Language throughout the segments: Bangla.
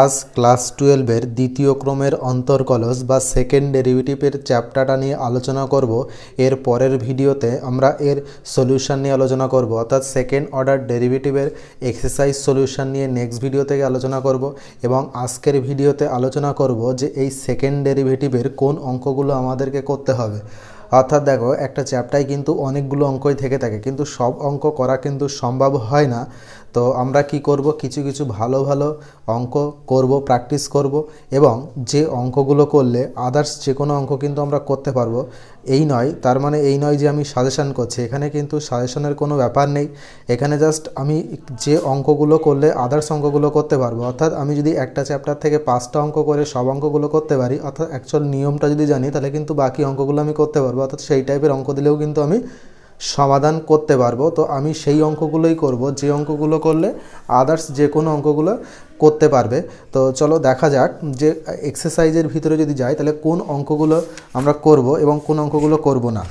আজ ক্লাস টুয়েলভের দ্বিতীয় ক্রমের অন্তর্কলস বা সেকেন্ড ডেরিভেটিভের চ্যাপ্টারটা নিয়ে আলোচনা করব এর পরের ভিডিওতে আমরা এর সলিউশন নিয়ে আলোচনা করব অর্থাৎ সেকেন্ড অর্ডার ডেরিভেটিভের এক্সারসাইজ সলিউশন নিয়ে নেক্সট ভিডিও থেকে আলোচনা করব এবং আজকের ভিডিওতে আলোচনা করব যে এই সেকেন্ড ডেরিভেটিভের কোন অঙ্কগুলো আমাদেরকে করতে হবে অর্থাৎ দেখো একটা চ্যাপ্টায় কিন্তু অনেকগুলো অঙ্কই থেকে থাকে কিন্তু সব অঙ্ক করা কিন্তু সম্ভব হয় না তো আমরা কি করব কিছু কিছু ভালো ভালো অঙ্ক করব প্র্যাকটিস করব এবং যে অঙ্কগুলো করলে আদার্স যে কোনো অঙ্ক কিন্তু আমরা করতে পারবো এই নয় তার মানে এই নয় যে আমি সাজেশান করছি এখানে কিন্তু সাজেশনের কোনো ব্যাপার নেই এখানে জাস্ট আমি যে অঙ্কগুলো করলে আদার্স অঙ্কগুলো করতে পারবো অর্থাৎ আমি যদি একটা চ্যাপ্টার থেকে পাঁচটা অঙ্ক করে সব অঙ্কগুলো করতে পারি অর্থাৎ অ্যাকচুয়াল নিয়মটা যদি জানি তাহলে কিন্তু বাকি অঙ্কগুলো আমি করতে পারবো অর্থাৎ সেই টাইপের অঙ্ক দিলেও কিন্তু আমি সমাধান করতে পারবো তো আমি সেই অঙ্কগুলোই করব যে অঙ্কগুলো করলে আদার্স যে কোনো অঙ্কগুলো করতে পারবে তো চলো দেখা যাক যে এক্সারসাইজের ভিতরে যদি যাই তাহলে কোন অঙ্কগুলো আমরা করব এবং কোন অঙ্কগুলো করব না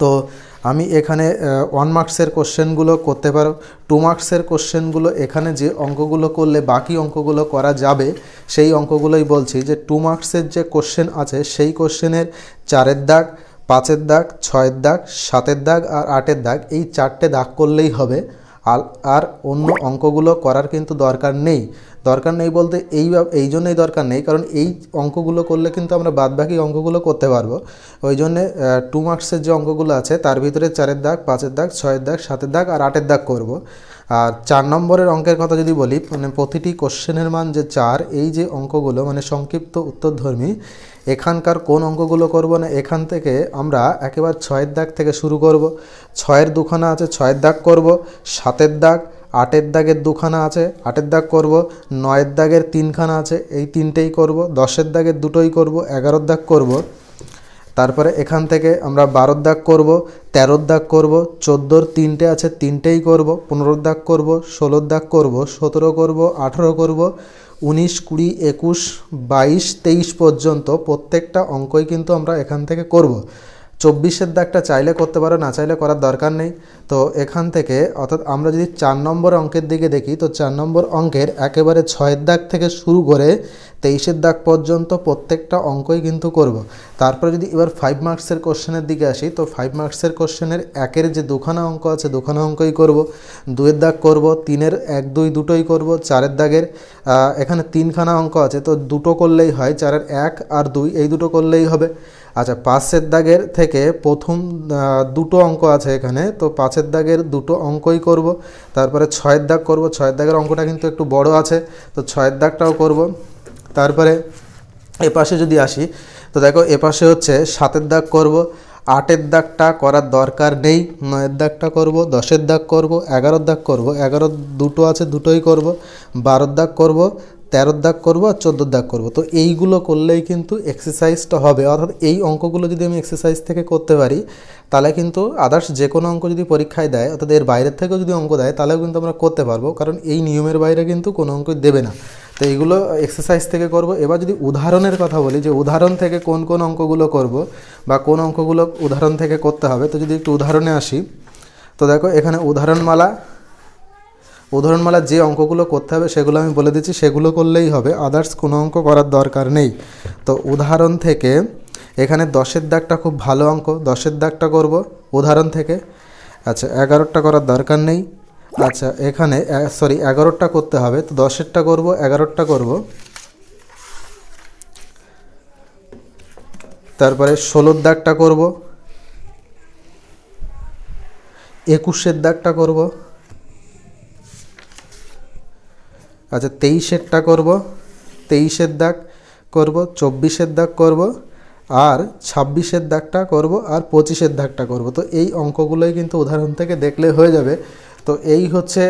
তো আমি এখানে ওয়ান মার্কসের কোশ্চেনগুলো করতে পারো টু মার্কসের কোশ্চেনগুলো এখানে যে অঙ্কগুলো করলে বাকি অঙ্কগুলো করা যাবে সেই অঙ্কগুলোই বলছি যে টু মার্কসের যে কোশ্চেন আছে সেই কোশ্চেনের চারের দাগ পাঁচের দাগ ছয়ের দাগ সাতের দাগ আর আটের দাগ এই চারটে দাগ করলেই হবে আর অন্য অঙ্কগুলো করার কিন্তু দরকার নেই দরকার নেই বলতে এই এই জন্যই দরকার নেই কারণ এই অঙ্কগুলো করলে কিন্তু আমরা বাদবাকি অঙ্কগুলো করতে পারবো ওই জন্যে টু মার্কসের যে অঙ্কগুলো আছে তার ভিতরে চারের দাগ পাঁচের দাগ ছয়ের দাগ সাতের দাগ আর আটের দাগ করব আর চার নম্বরের অঙ্কের কথা যদি বলি মানে প্রতিটি কোশ্চেনের মান যে চার এই যে অঙ্কগুলো মানে সংক্ষিপ্ত উত্তরধর্মী এখানকার কোন অঙ্কগুলো করব না এখান থেকে আমরা একেবারে ছয়ের দাগ থেকে শুরু করব ছয়ের দুখানা আছে ছয়ের দাগ করব সাতের দাগ আটের দাগের দুখানা আছে আটের দাগ করব নয়ের দাগের তিনখানা আছে এই তিনটেই করব দশের দাগের দুটোই করব এগারোর দাগ করব তারপরে এখান থেকে আমরা বারোর দাগ করব তেরোর দাগ করব চোদ্দোর তিনটে আছে তিনটেই করব পনেরোর দাগ করব ষোলোর দাগ করব সতেরো করব আঠেরো করব উনিশ কুড়ি একুশ বাইশ তেইশ পর্যন্ত প্রত্যেকটা অঙ্কই কিন্তু আমরা এখান থেকে করব চব্বিশের দাগটা চাইলে করতে পারো না চাইলে করার দরকার নেই তো এখান থেকে অর্থাৎ আমরা যদি চার নম্বর অঙ্কের দিকে দেখি তো চার নম্বর অঙ্কের একেবারে ছয়ের দাগ থেকে শুরু করে তেইশের দাগ পর্যন্ত প্রত্যেকটা অঙ্কই কিন্তু করব। তারপরে যদি এবার ফাইভ মার্কসের কোশ্চেনের দিকে আসি তো ফাইভ মার্কসের কোশ্চেনের একের যে দুখানা অঙ্ক আছে দুখানা অঙ্কই করব। দুয়ের দাগ করব তিনের এক দুই দুটোই করব চারের দাগের এখানে তিনখানা অঙ্ক আছে তো দুটো করলেই হয় চারের এক আর দুই এই দুটো করলেই হবে আচ্ছা পাঁচের দাগের থেকে থেকে প্রথম দুটো অঙ্ক আছে এখানে তো পাঁচের দাগের দুটো অঙ্কই করব তারপরে ছয়ের দাগ করব ছয়ের দাগের অঙ্কটা কিন্তু একটু বড় আছে তো ছয়ের দাগটাও করব তারপরে এপাশে যদি আসি তো দেখো এপাশে হচ্ছে সাতের দাগ করব আটের দাগটা করার দরকার নেই নয়ের দাগটা করব দশের দাগ করব এগারোর দাগ করব এগারোর দুটো আছে দুটোই করব বারোর দাগ করব তেরোর দাগ করব আর চোদ্দোর দাগ করব তো এইগুলো করলেই কিন্তু এক্সারসাইজটা হবে অর্থাৎ এই অঙ্কগুলো যদি আমি এক্সারসাইজ থেকে করতে পারি তাহলে কিন্তু আদার্স যে কোনো অঙ্ক যদি পরীক্ষায় দেয় অর্থাৎ এর বাইরের থেকেও যদি অঙ্ক দেয় তাহলেও কিন্তু আমরা করতে পারবো কারণ এই নিয়মের বাইরে কিন্তু কোনো অঙ্ক দেবে না তো এইগুলো এক্সারসাইজ থেকে করব এবার যদি উদাহরণের কথা বলি যে উদাহরণ থেকে কোন কোন অঙ্কগুলো করব বা কোন অঙ্কগুলো উদাহরণ থেকে করতে হবে তো যদি একটু উদাহরণে আসি তো দেখো এখানে উদাহরণমালা উদাহরণমালার যে অঙ্কগুলো করতে হবে সেগুলো আমি বলে দিচ্ছি সেগুলো করলেই হবে আদার্স কোনো অঙ্ক করার দরকার নেই তো উদাহরণ থেকে এখানে দশের দাগটা খুব ভালো অঙ্ক দশের দাগটা করব উদাহরণ থেকে আচ্ছা এগারোটা করার দরকার নেই আচ্ছা এখানে সরি এগারোটা করতে হবে তো দশেরটা করব এগারোটা করব তারপরে ষোলোর দাগটা করব একুশের দাগটা করব আচ্ছা তেইশেরটা করব তেইশের দাগ করব চব্বিশের দাগ করব আর ছাব্বিশের দাগটা করব আর পঁচিশের দাগটা করব তো এই অঙ্কগুলোই কিন্তু উদাহরণ থেকে দেখলে হয়ে যাবে তো এই হচ্ছে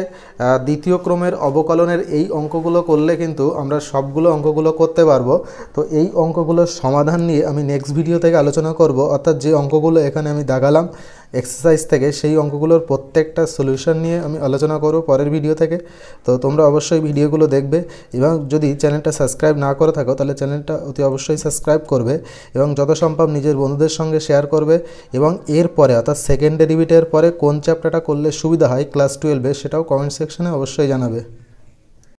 দ্বিতীয় ক্রমের অবকলনের এই অঙ্কগুলো করলে কিন্তু আমরা সবগুলো অঙ্কগুলো করতে পারবো তো এই অঙ্কগুলোর সমাধান নিয়ে আমি নেক্সট ভিডিও থেকে আলোচনা করব অর্থাৎ যে অঙ্কগুলো এখানে আমি দাগালাম এক্সারসাইজ থেকে সেই অঙ্কগুলোর প্রত্যেকটা সলিউশন নিয়ে আমি আলোচনা করব পরের ভিডিও থেকে তো তোমরা অবশ্যই ভিডিওগুলো দেখবে এবং যদি চ্যানেলটা সাবস্ক্রাইব না করে থাকো তাহলে চ্যানেলটা অতি অবশ্যই সাবস্ক্রাইব করবে এবং যত সম্ভব নিজের বন্ধুদের সঙ্গে শেয়ার করবে এবং এরপরে অর্থাৎ সেকেন্ড ডেরিভিটের পরে কোন চ্যাপ্টারটা করলে সুবিধা হয় ক্লাস টুয়েলভে সেটাও কমেন্ট সেকশনে অবশ্যই জানাবে